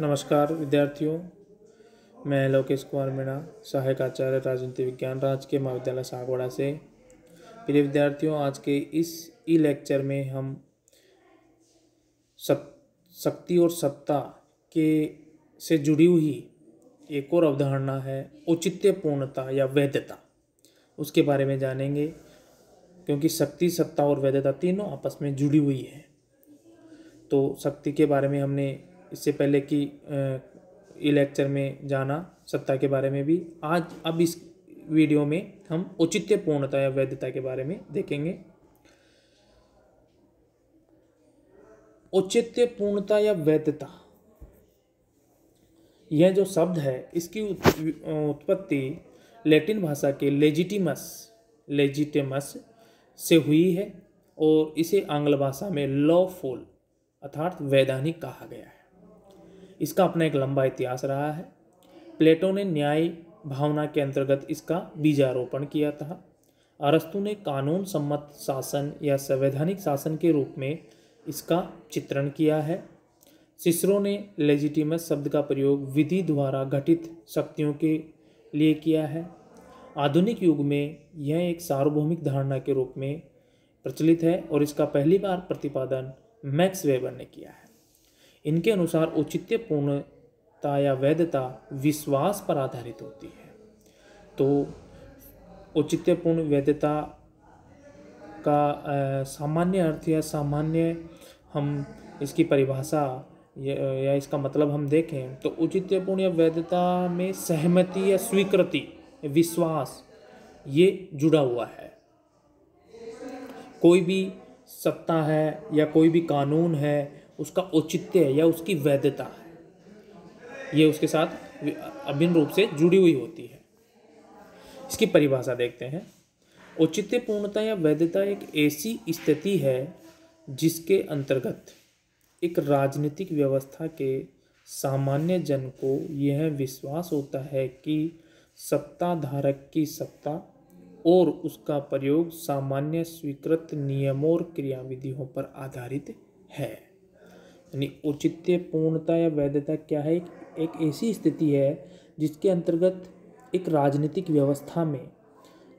नमस्कार विद्यार्थियों मैं लोकेश कुमार मीणा सहायक आचार्य राजनीति विज्ञान राज्य के महाविद्यालय सागवाड़ा से प्रिय विद्यार्थियों आज के इस ई लेक्चर में हम सब शक्ति और सत्ता के से जुड़ी हुई एक और अवधारणा है औचित्य पूर्णता या वैधता उसके बारे में जानेंगे क्योंकि शक्ति सत्ता और वैधता तीनों आपस में जुड़ी हुई है तो शक्ति के बारे में हमने इससे पहले कि ये लेक्चर में जाना सत्ता के बारे में भी आज अब इस वीडियो में हम औचित्य पूर्णता या वैधता के बारे में देखेंगे औचित्य पूर्णता या वैधता यह जो शब्द है इसकी उत्पत्ति लैटिन भाषा के लेजिटिमस लेजिटिमस से हुई है और इसे आंग्ल भाषा में लॉ अर्थात वैधानिक कहा गया है इसका अपना एक लंबा इतिहास रहा है प्लेटो ने न्याय भावना के अंतर्गत इसका बीजारोपण किया था अरस्तु ने कानून सम्मत शासन या संवैधानिक शासन के रूप में इसका चित्रण किया है सिसरो ने लेजिटिमस शब्द का प्रयोग विधि द्वारा घटित शक्तियों के लिए किया है आधुनिक युग में यह एक सार्वभौमिक धारणा के रूप में प्रचलित है और इसका पहली बार प्रतिपादन मैक्स वेबर ने किया है इनके अनुसार औचित्यपूर्णता या वैधता विश्वास पर आधारित होती है तो औचित्यपूर्ण वैधता का सामान्य अर्थ या सामान्य हम इसकी परिभाषा या इसका मतलब हम देखें तो औचित्यपूर्ण या वैधता में सहमति या स्वीकृति विश्वास ये जुड़ा हुआ है कोई भी सत्ता है या कोई भी कानून है उसका औचित्य है या उसकी वैधता है ये उसके साथ अभिन्न रूप से जुड़ी हुई होती है इसकी परिभाषा देखते हैं औचित्य पूर्णता या वैधता एक ऐसी स्थिति है जिसके अंतर्गत एक राजनीतिक व्यवस्था के सामान्य जन को यह विश्वास होता है कि सत्ताधारक की सत्ता और उसका प्रयोग सामान्य स्वीकृत नियमों और क्रियाविधियों पर आधारित है यानी औचित्य पूर्णता या वैधता क्या है एक, एक ऐसी स्थिति है जिसके अंतर्गत एक राजनीतिक व्यवस्था में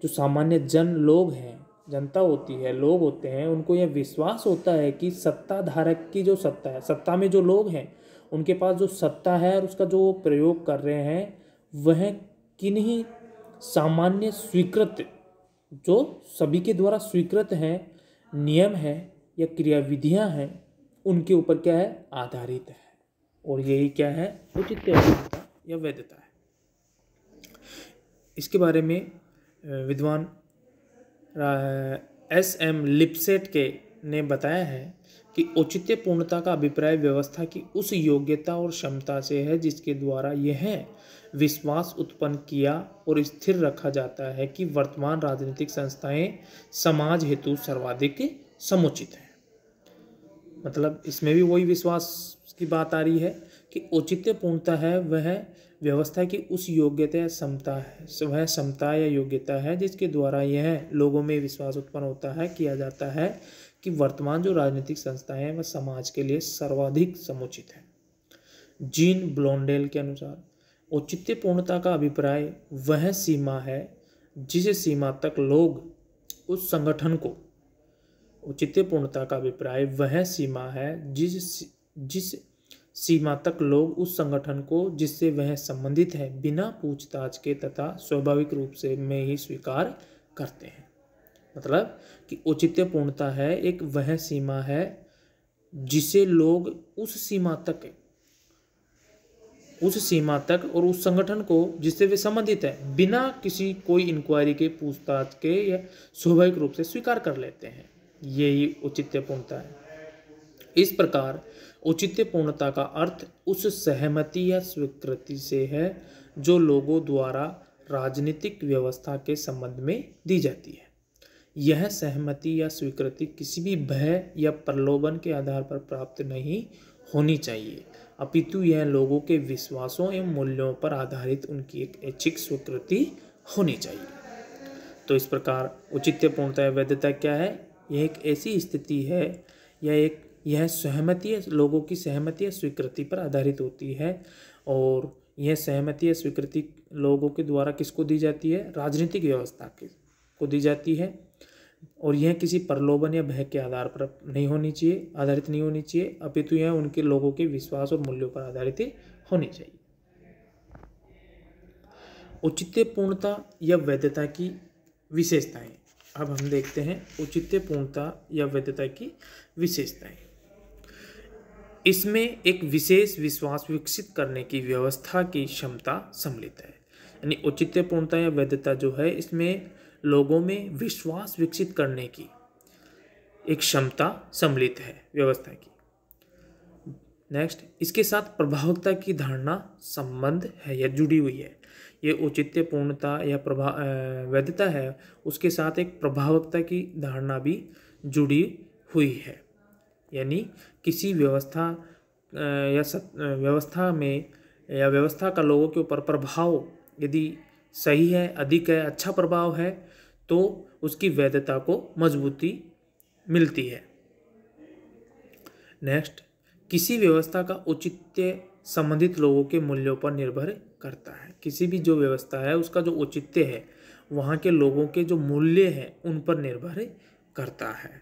जो सामान्य जन लोग हैं जनता होती है लोग होते हैं उनको यह विश्वास होता है कि सत्ता धारक की जो सत्ता है सत्ता में जो लोग हैं उनके पास जो सत्ता है और उसका जो प्रयोग कर रहे हैं वह किन्हीं सामान्य स्वीकृत जो सभी के द्वारा स्वीकृत हैं नियम हैं या क्रियाविधियां हैं उनके ऊपर क्या है आधारित है और यही क्या है उचित या वैधता है इसके बारे में विद्वान एस एम लिपसेट के ने बताया है कि औचित्य पूर्णता का अभिप्राय व्यवस्था की उस योग्यता और क्षमता से है जिसके द्वारा यह विश्वास उत्पन्न किया और स्थिर रखा जाता है कि वर्तमान राजनीतिक संस्थाएं समाज हेतु सर्वाधिक समुचित हैं मतलब इसमें भी वही विश्वास की बात आ रही है कि औचित्य पूर्णता है वह व्यवस्था की उस योग्यता या क्षमता है वह क्षमता या योग्यता है जिसके द्वारा यह लोगों में विश्वास उत्पन्न होता है किया जाता है कि वर्तमान जो राजनीतिक संस्थाएं हैं वह समाज के लिए सर्वाधिक समुचित है जीन ब्लोंडेल के अनुसार औचित्य पूर्णता का अभिप्राय वह सीमा है जिस सीमा तक लोग उस संगठन को उचित पूर्णता का अभिप्राय वह सीमा है जिस जिस सीमा तक लोग उस संगठन को जिससे वह संबंधित है बिना पूछताछ के तथा स्वाभाविक रूप से में ही स्वीकार करते हैं मतलब कि औचित्य पूर्णता है एक वह सीमा है जिसे लोग उस सीमा तक उस सीमा तक और उस संगठन को जिससे वे संबंधित है बिना किसी कोई इंक्वायरी के पूछताछ के या स्वाभाविक रूप से स्वीकार कर लेते हैं यही औचित्य पूर्णता है इस प्रकार औचित्य पूर्णता का अर्थ उस सहमति या स्वीकृति से है जो लोगों द्वारा राजनीतिक व्यवस्था के संबंध में दी जाती है यह सहमति या स्वीकृति किसी भी भय या प्रलोभन के आधार पर प्राप्त नहीं होनी चाहिए अपितु यह लोगों के विश्वासों एवं मूल्यों पर आधारित उनकी एक ऐच्छिक स्वीकृति होनी चाहिए तो इस प्रकार उचित्य पूर्णता वैधता क्या है यह एक ऐसी स्थिति है या एक यह सहमति लोगों की सहमति स्वीकृति पर आधारित होती है और यह सहमति स्वीकृति लोगों के द्वारा किसको दी जाती है राजनीतिक व्यवस्था के को दी जाती है और यह किसी प्रलोभन या भय के आधार पर नहीं होनी चाहिए आधारित नहीं होनी चाहिए अपितु यह उनके लोगों के विश्वास और मूल्यों पर आधारित होनी चाहिए पूर्णता या वैधता की विशेषताएं अब हम देखते हैं औचित्य पूर्णता या वैधता की विशेषताएं इसमें एक विशेष विश्वास विकसित करने की व्यवस्था की क्षमता सम्मिलित है यानी औचित्य पूर्णता या वैधता जो है इसमें लोगों में विश्वास विकसित करने की एक क्षमता सम्मिलित है व्यवस्था की नेक्स्ट इसके साथ प्रभावकता की धारणा संबंध है या जुड़ी हुई है ये औचित्य पूर्णता या प्रभा वैधता है उसके साथ एक प्रभावकता की धारणा भी जुड़ी हुई है यानी किसी व्यवस्था या सत, व्यवस्था में या व्यवस्था का लोगों के ऊपर प्रभाव यदि सही है अधिक है अच्छा प्रभाव है तो उसकी वैधता को मजबूती मिलती है नेक्स्ट किसी व्यवस्था का औचित्य संबंधित लोगों के मूल्यों पर निर्भर करता है किसी भी जो व्यवस्था है उसका जो औचित्य है वहाँ के लोगों के जो मूल्य हैं उन पर निर्भर करता है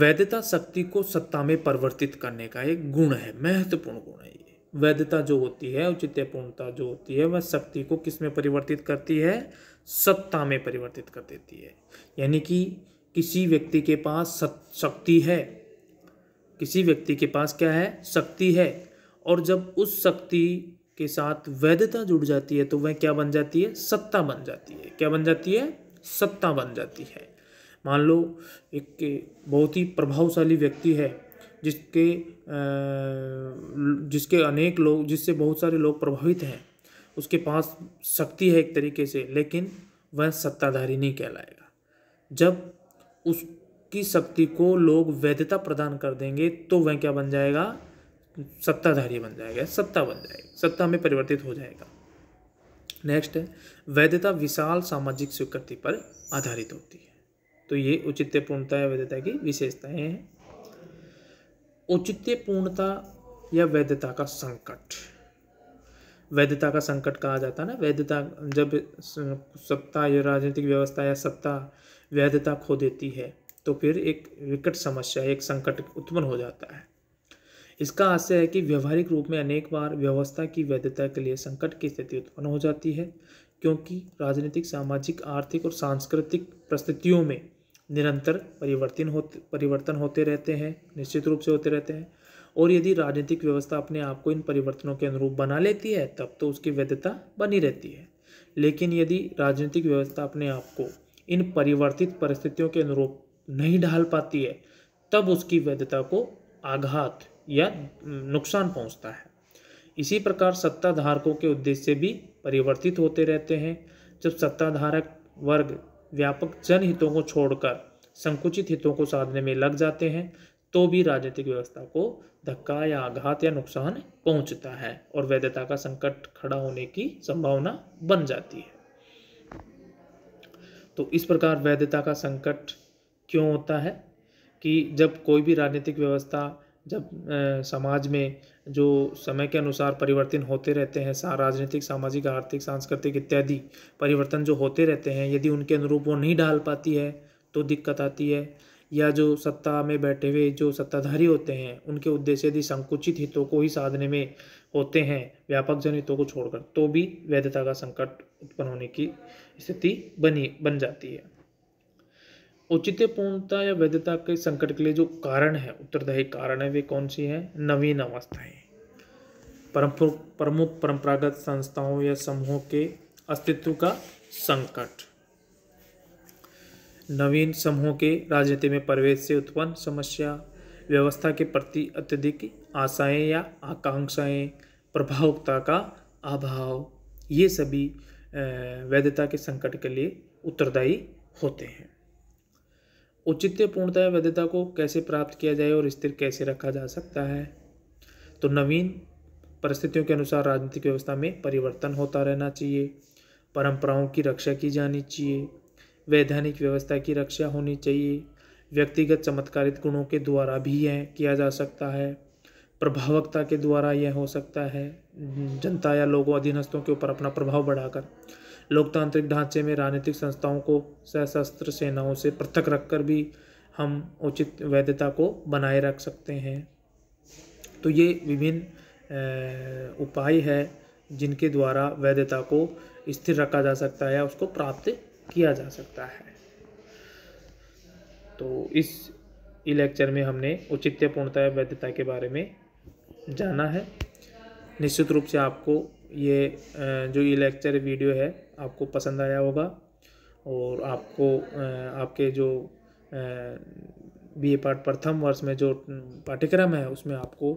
वैधता शक्ति को सत्ता में परिवर्तित करने का एक गुण है महत्वपूर्ण गुण है ये वैधता जो होती है औचित्यपूर्णता जो होती है वह शक्ति को किस में परिवर्तित करती है सत्ता में परिवर्तित कर देती है यानी कि किसी व्यक्ति के पास शक्ति है किसी व्यक्ति के पास क्या है शक्ति है और जब उस शक्ति के साथ वैधता जुड़ जाती है तो वह क्या बन जाती है सत्ता बन जाती है क्या बन जाती है सत्ता बन जाती है मान लो एक बहुत ही प्रभावशाली व्यक्ति है जिसके जिसके अनेक लोग जिससे बहुत सारे लोग प्रभावित हैं उसके पास शक्ति है एक तरीके से लेकिन वह सत्ताधारी नहीं कहलाएगा जब उस की शक्ति को लोग वैधता प्रदान कर देंगे तो वह क्या बन जाएगा सत्ताधारी बन जाएगा सत्ता बन जाएगी सत्ता में परिवर्तित हो जाएगा नेक्स्ट है वैधता विशाल सामाजिक स्वीकृति पर आधारित होती है तो ये औचित्य पूर्णता या वैधता की विशेषताएं हैं औचित्य पूर्णता या वैधता का संकट वैधता का संकट कहा जाता है ना वैधता जब सत्ता या राजनीतिक व्यवस्था या सत्ता वैधता खो देती है तो फिर एक विकट समस्या एक संकट उत्पन्न हो जाता है इसका आशय है कि व्यवहारिक रूप में अनेक बार व्यवस्था की वैधता के लिए संकट की स्थिति उत्पन्न हो जाती है क्योंकि राजनीतिक सामाजिक आर्थिक और सांस्कृतिक परिस्थितियों में निरंतर परिवर्तन होते परिवर्तन होते रहते हैं निश्चित रूप से होते रहते हैं और यदि राजनीतिक व्यवस्था अपने आप को इन परिवर्तनों के अनुरूप बना लेती है तब तो उसकी वैधता बनी रहती है लेकिन यदि राजनीतिक व्यवस्था अपने आप को इन परिवर्तित परिस्थितियों के अनुरूप नहीं ढाल पाती है तब उसकी वैधता को आघात या नुकसान पहुंचता है इसी प्रकार सत्ता धारकों के उद्देश्य भी परिवर्तित होते रहते हैं जब सत्ताधारक वर्ग व्यापक जनहितों को छोड़कर संकुचित हितों को साधने में लग जाते हैं तो भी राजनीतिक व्यवस्था को धक्का या आघात या नुकसान पहुंचता है और वैधता का संकट खड़ा होने की संभावना बन जाती है तो इस प्रकार वैधता का संकट क्यों होता है कि जब कोई भी राजनीतिक व्यवस्था जब समाज में जो समय के अनुसार परिवर्तन होते रहते हैं सा राजनीतिक सामाजिक आर्थिक सांस्कृतिक इत्यादि परिवर्तन जो होते रहते हैं यदि उनके अनुरूप वो नहीं डाल पाती है तो दिक्कत आती है या जो सत्ता में बैठे हुए जो सत्ताधारी होते हैं उनके उद्देश्य यदि संकुचित हितों को ही साधने में होते हैं व्यापक जन हितों को छोड़कर तो भी वैधता का संकट उत्पन्न होने की स्थिति बनी बन जाती है औचित्य पूर्णता या वैधता के संकट के लिए जो कारण है उत्तरदायी कारण है वे कौन सी है नवीन अवस्थाएं प्रमुख परंपरागत संस्थाओं या समूहों के अस्तित्व का संकट नवीन समूहों के राजनीति में प्रवेश से उत्पन्न समस्या व्यवस्था के प्रति अत्यधिक आशाएं या आकांक्षाएं प्रभावकता का अभाव ये सभी वैधता के संकट के लिए उत्तरदायी होते हैं औचित्य पूर्णतः वैधता को कैसे प्राप्त किया जाए और स्थिर कैसे रखा जा सकता है तो नवीन परिस्थितियों के अनुसार राजनीतिक व्यवस्था में परिवर्तन होता रहना चाहिए परंपराओं की रक्षा की जानी चाहिए वैधानिक व्यवस्था की रक्षा होनी चाहिए व्यक्तिगत चमत्कारित गुणों के द्वारा भी यह किया जा सकता है प्रभावकता के द्वारा यह हो सकता है जनता या लोगों अधीनस्थों के ऊपर अपना प्रभाव बढ़ाकर लोकतांत्रिक ढांचे में राजनीतिक संस्थाओं को सशस्त्र सेनाओं से पृथक रखकर भी हम उचित वैधता को बनाए रख सकते हैं तो ये विभिन्न उपाय है जिनके द्वारा वैधता को स्थिर रखा जा सकता है उसको प्राप्त किया जा सकता है तो इस लेक्चर में हमने औचित्य पूर्णता वैधता के बारे में जाना है निश्चित रूप से आपको ये जो ये लेक्चर वीडियो है आपको पसंद आया होगा और आपको आपके जो बी ए पार्ट प्रथम वर्ष में जो पाठ्यक्रम है उसमें आपको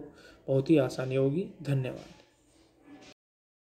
बहुत ही आसानी होगी धन्यवाद